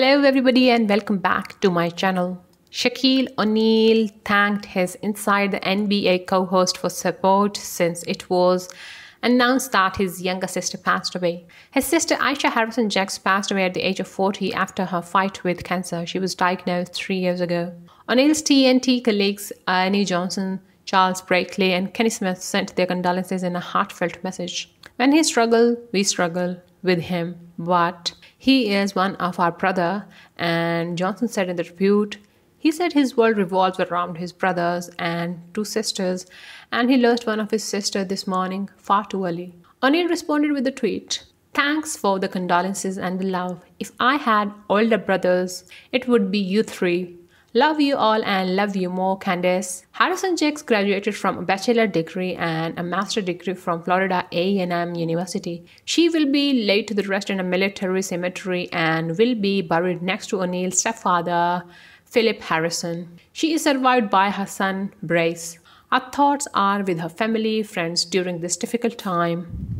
Hello, everybody, and welcome back to my channel. Shaquille O'Neal thanked his Inside the NBA co host for support since it was announced that his younger sister passed away. His sister Aisha Harrison Jacks passed away at the age of 40 after her fight with cancer. She was diagnosed three years ago. O'Neal's TNT colleagues Ernie Johnson, Charles Blakely, and Kenny Smith sent their condolences in a heartfelt message. When he struggled, we struggle with him, but he is one of our brother, and Johnson said in the tribute, he said his world revolves around his brothers and two sisters, and he lost one of his sisters this morning far too early. O'Neill responded with a tweet Thanks for the condolences and the love. If I had older brothers, it would be you three. Love you all and love you more, Candace. Harrison Jakes graduated from a bachelor degree and a master degree from Florida A&M University. She will be laid to the rest in a military cemetery and will be buried next to O'Neill's stepfather, Philip Harrison. She is survived by her son, Brace. Our thoughts are with her family, friends during this difficult time.